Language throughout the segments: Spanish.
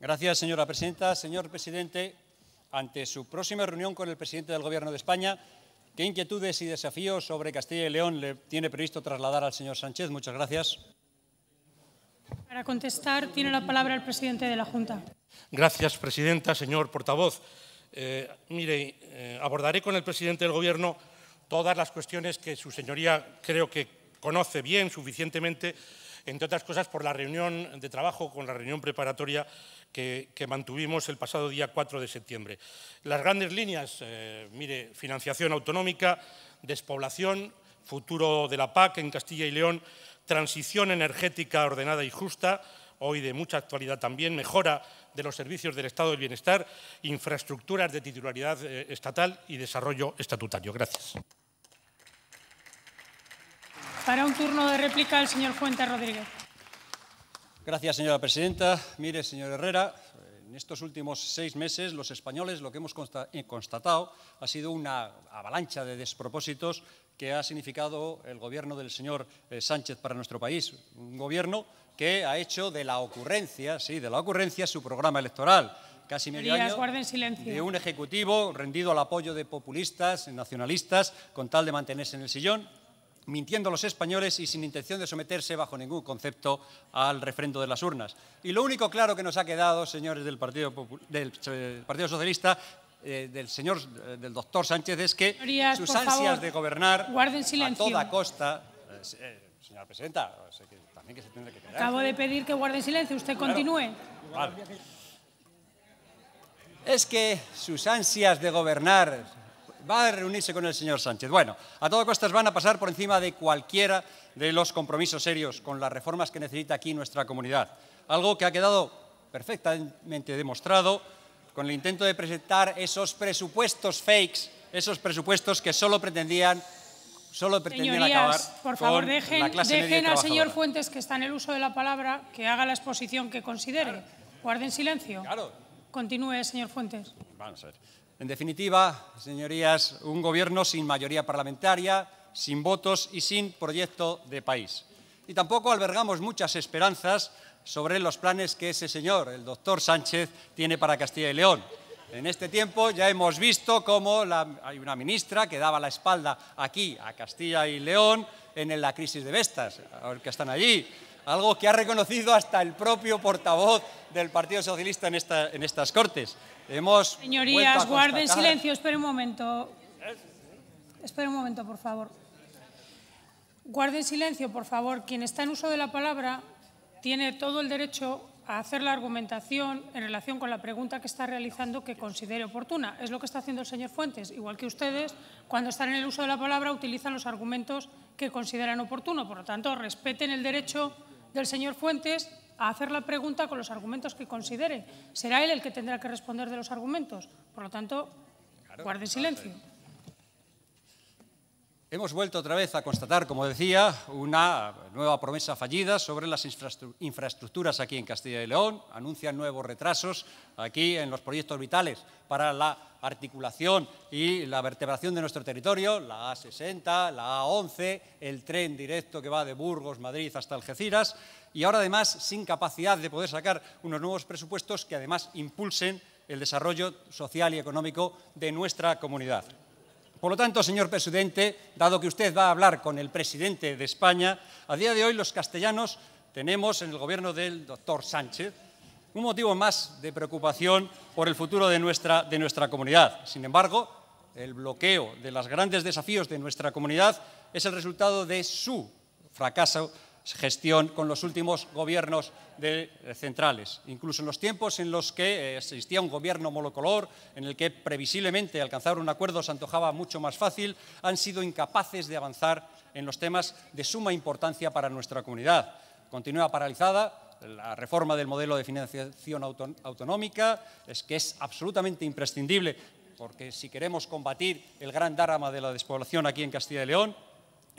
Gracias, señora presidenta. Señor presidente, ante su próxima reunión con el presidente del Gobierno de España, ¿qué inquietudes y desafíos sobre Castilla y León le tiene previsto trasladar al señor Sánchez? Muchas gracias. Para contestar, tiene la palabra el presidente de la Junta. Gracias, presidenta. Señor portavoz, eh, mire, eh, abordaré con el presidente del Gobierno todas las cuestiones que su señoría creo que conoce bien, suficientemente, entre otras cosas por la reunión de trabajo con la reunión preparatoria que, mantuvimos el pasado día 4 de septiembre. Las grandes líneas, eh, mire, financiación autonómica, despoblación, futuro de la PAC en Castilla y León, transición energética ordenada y justa, hoy de mucha actualidad también, mejora de los servicios del Estado del Bienestar, infraestructuras de titularidad eh, estatal y desarrollo estatutario. Gracias. Para un turno de réplica, el señor Fuentes Rodríguez. Gracias, señora presidenta. Mire, señor Herrera, en estos últimos seis meses los españoles lo que hemos eh, constatado ha sido una avalancha de despropósitos que ha significado el gobierno del señor eh, Sánchez para nuestro país. Un gobierno que ha hecho de la ocurrencia, sí, de la ocurrencia su programa electoral. Casi medio de un ejecutivo rendido al apoyo de populistas, nacionalistas, con tal de mantenerse en el sillón mintiendo los españoles y sin intención de someterse bajo ningún concepto al refrendo de las urnas. Y lo único claro que nos ha quedado, señores del Partido, del, eh, Partido Socialista, eh, del señor, eh, del doctor Sánchez, es que sus ansias de gobernar a toda costa... señora presidenta, también que se tendrá que quedar. Acabo de pedir que guarden silencio, usted continúe. Es que sus ansias de gobernar va a reunirse con el señor Sánchez. Bueno, a todas costas van a pasar por encima de cualquiera de los compromisos serios con las reformas que necesita aquí nuestra comunidad. Algo que ha quedado perfectamente demostrado con el intento de presentar esos presupuestos fakes, esos presupuestos que solo pretendían solo pretenden Señorías, acabar por favor, dejen, al señor Fuentes, que está en el uso de la palabra, que haga la exposición que considere. Guarden silencio. Continúe, señor Fuentes. a en definitiva, señorías, un gobierno sin mayoría parlamentaria, sin votos y sin proyecto de país. Y tampoco albergamos muchas esperanzas sobre los planes que ese señor, el doctor Sánchez, tiene para Castilla y León. En este tiempo ya hemos visto cómo hay una ministra que daba la espalda aquí a Castilla y León en la crisis de Vestas, ahora que están allí algo que ha reconocido hasta el propio portavoz del Partido Socialista en, estas Cortes. Señorías, guarden silencio, esperen un momento. Esperen un momento, por favor. Guarden silencio, por favor. Quien está en uso de la palabra tiene todo el derecho a hacer la argumentación en relación con la pregunta que está realizando que considere oportuna. Es lo que está haciendo el señor Fuentes, igual que ustedes, cuando están en el uso de la palabra utilizan los argumentos que consideran oportuno. Por lo tanto, respeten el derecho del señor Fuentes a hacer la pregunta con los argumentos que considere. Será él el que tendrá que responder de los argumentos. Por lo tanto, guarde silencio. Hemos vuelto otra vez a constatar, como decía, una nueva promesa fallida sobre las infraestructuras aquí en Castilla y León. Anuncian nuevos retrasos aquí en los proyectos vitales para la articulación y la vertebración de nuestro territorio, la A60, la A11, el tren directo que va de Burgos, Madrid hasta Algeciras, y ahora además sin capacidad de poder sacar unos nuevos presupuestos que además impulsen el desarrollo social y económico de nuestra comunidad. Por lo tanto, señor presidente, dado que usted va a hablar con el presidente de España, a día de hoy los castellanos tenemos en el gobierno del doctor Sánchez un motivo más de preocupación por el futuro de nuestra, de nuestra comunidad. Sin embargo, el bloqueo de los grandes desafíos de nuestra comunidad es el resultado de su fracaso gestión con los últimos gobiernos de eh, centrales. Incluso en los tiempos en los que eh, existía un gobierno monocolor, en el que previsiblemente alcanzar un acuerdo se antojaba mucho más fácil, han sido incapaces de avanzar en los temas de suma importancia para nuestra comunidad. Continúa paralizada la reforma del modelo de financiación autonómica, es que es absolutamente imprescindible, porque si queremos combatir el gran drama de la despoblación aquí en Castilla y León,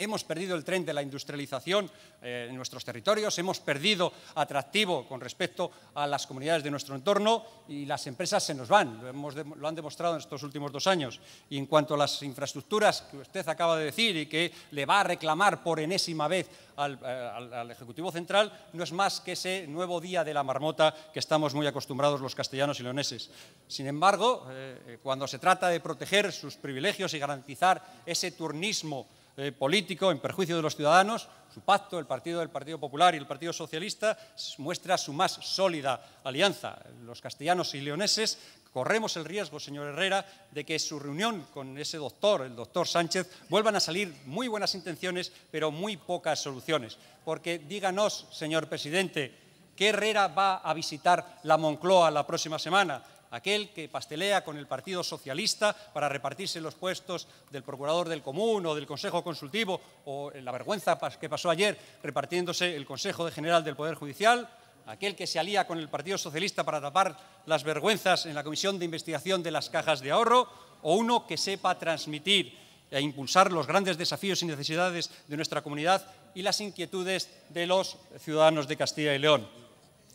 hemos perdido el tren de la industrialización eh, en nuestros territorios, hemos perdido atractivo con respecto a las comunidades de nuestro entorno y las empresas se nos van, lo, han demostrado en estos últimos dos años. Y en cuanto a las infraestructuras que usted acaba de decir y que le va a reclamar por enésima vez al, eh, Ejecutivo Central, no es más que ese nuevo día de la marmota que estamos muy acostumbrados los castellanos y leoneses. Sin embargo, eh, cuando se trata de proteger sus privilegios y garantizar ese turnismo eh, político en perjuicio de los ciudadanos, su pacto, el partido del Partido Popular y el Partido Socialista, muestra su más sólida alianza. Los castellanos y leoneses corremos el riesgo, señor Herrera, de que su reunión con ese doctor, el doctor Sánchez, vuelvan a salir muy buenas intenciones, pero muy pocas soluciones. Porque díganos, señor presidente, ¿qué Herrera va a visitar la Moncloa la próxima semana? aquel que pastelea con el Partido Socialista para repartirse los puestos del Procurador del Común o del Consejo Consultivo, o la vergüenza que pasó ayer repartiéndose el Consejo General del Poder Judicial, aquel que se alía con el Partido Socialista para tapar las vergüenzas en la Comisión de Investigación de las Cajas de Ahorro, o uno que sepa transmitir e impulsar los grandes desafíos y necesidades de nuestra comunidad y las inquietudes de los ciudadanos de Castilla y León.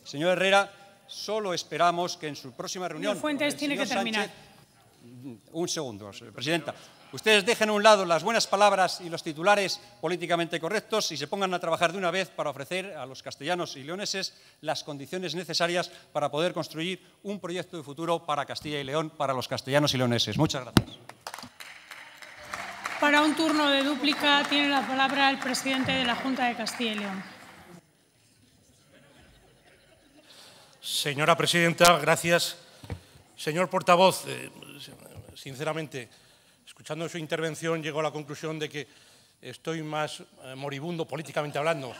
Señor Herrera, Solo esperamos que en su próxima reunión... Fuentes tiene que terminar. un segundo, presidenta. Ustedes dejen a un lado las buenas palabras y los titulares políticamente correctos y se pongan a trabajar de una vez para ofrecer a los castellanos y leoneses las condiciones necesarias para poder construir un proyecto de futuro para Castilla y León, para los castellanos y leoneses. Muchas gracias. Para un turno de dúplica tiene la palabra el presidente de la Junta de Castilla y León. Señora presidenta, gracias. Señor portavoz, eh, sinceramente, escuchando su intervención, llego a la conclusión de que estoy más eh, moribundo políticamente hablando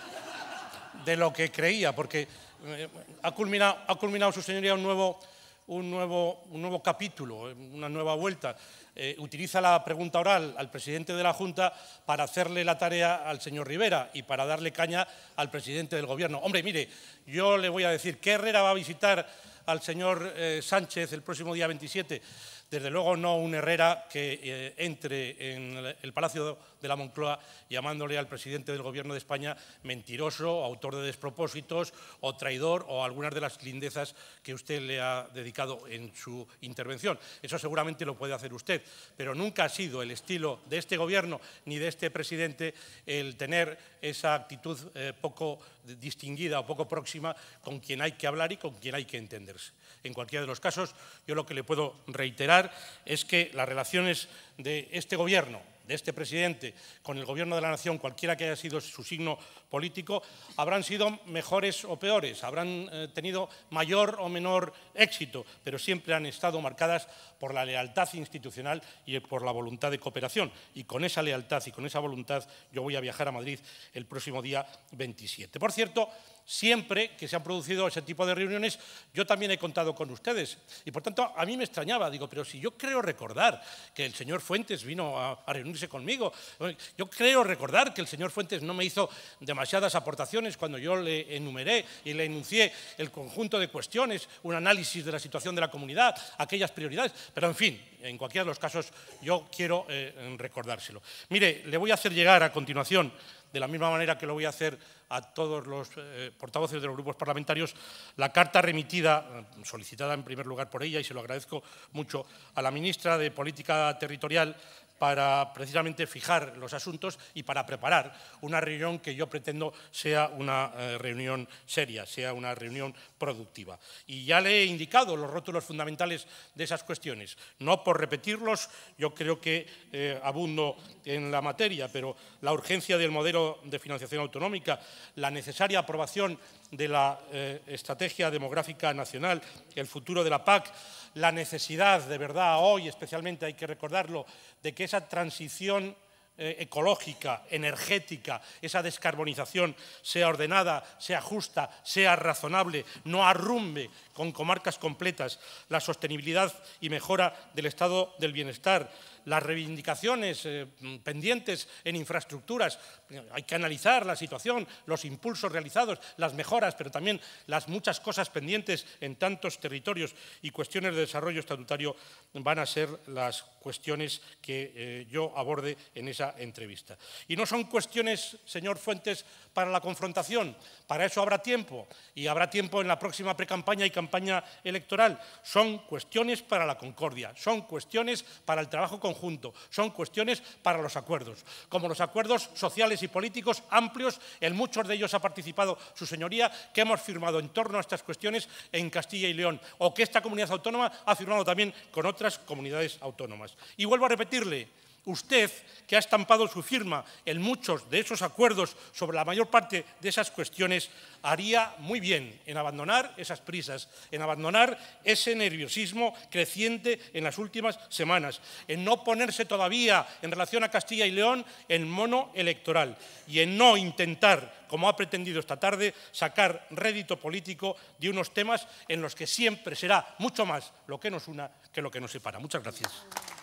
de lo que creía, porque eh, ha, culminado, ha culminado su señoría un nuevo un nuevo, un nuevo capítulo, una nueva vuelta. Eh, utiliza la pregunta oral al presidente de la Junta para hacerle la tarea al señor Rivera y para darle caña al presidente del Gobierno. Hombre, mire, yo le voy a decir que Herrera va a visitar al señor eh, Sánchez el próximo día 27 desde luego no un Herrera que eh, entre en el Palacio de la Moncloa llamándole al presidente del Gobierno de España mentiroso, autor de despropósitos o traidor o algunas de las lindezas que usted le ha dedicado en su intervención. Eso seguramente lo puede hacer usted, pero nunca ha sido el estilo de este Gobierno ni de este presidente el tener esa actitud eh, poco distinguida o poco próxima con quien hay que hablar y con quien hay que entenderse. En cualquiera de los casos, yo lo que le puedo reiterar es que las relaciones de este Gobierno, de este presidente, con el Gobierno de la Nación, cualquiera que haya sido su signo político, habrán sido mejores o peores, habrán eh, tenido mayor o menor éxito, pero siempre han estado marcadas por la lealtad institucional y por la voluntad de cooperación. Y con esa lealtad y con esa voluntad yo voy a viajar a Madrid el próximo día 27. Por cierto, siempre que se han producido ese tipo de reuniones, yo también he contado con ustedes. Y por tanto, a mí me extrañaba, digo, pero si yo creo recordar que el señor Fuentes vino a, reunirse conmigo, eh, yo creo recordar que el señor Fuentes no me hizo demasiadas aportaciones cuando yo le enumeré y le enuncié el conjunto de cuestiones, un análisis de la situación de la comunidad, aquellas prioridades, pero en fin, en cualquiera de los casos yo quiero eh, recordárselo. Mire, le voy a hacer llegar a continuación de la misma manera que lo voy a hacer a todos los eh, portavoces de los grupos parlamentarios, la carta remitida, solicitada en primer lugar por ella, y se lo agradezco mucho, a la ministra de Política Territorial para precisamente fijar los asuntos y para preparar una reunión que yo pretendo sea una eh, reunión seria, sea una reunión productiva. Y ya le he indicado los rótulos fundamentales de esas cuestiones. No por repetirlos, yo creo que eh, abundo en la materia, pero la urgencia del modelo de financiación autonómica, la necesaria aprobación de la eh, estrategia demográfica nacional, el futuro de la PAC, la necesidad, de verdad, hoy especialmente hay que recordarlo, de que esa transición eh, ecológica, energética, esa descarbonización sea ordenada, sea justa, sea razonable, no arrumbe con comarcas completas la sostenibilidad y mejora del estado del bienestar las reivindicaciones eh, pendientes en infraestructuras, hay que analizar la situación, los impulsos realizados, las mejoras, pero también las muchas cosas pendientes en tantos territorios y cuestiones de desarrollo estatutario van a ser las cuestiones que eh, yo aborde en esa entrevista. Y no son cuestiones, señor Fuentes, para la confrontación, para eso habrá tiempo y habrá tiempo en la próxima precampaña y campaña electoral, son cuestiones para la concordia, son cuestiones para el trabajo conjunto son cuestiones para los acuerdos. Como los acuerdos sociales y políticos amplios, en muchos de ellos ha participado su señoría, que hemos firmado en torno a estas cuestiones en Castilla y León, o que esta comunidad autónoma ha firmado también con otras comunidades autónomas. Y vuelvo a repetirle, usted, que ha estampado su firma en muchos de esos acuerdos sobre la mayor parte de esas cuestiones, haría muy bien en abandonar esas prisas, en abandonar ese nerviosismo creciente en las últimas semanas, en no ponerse todavía en relación a Castilla y León en mono electoral y en no intentar, como ha pretendido esta tarde, sacar rédito político de unos temas en los que siempre será mucho más lo que nos una que lo que nos separa. Muchas gracias.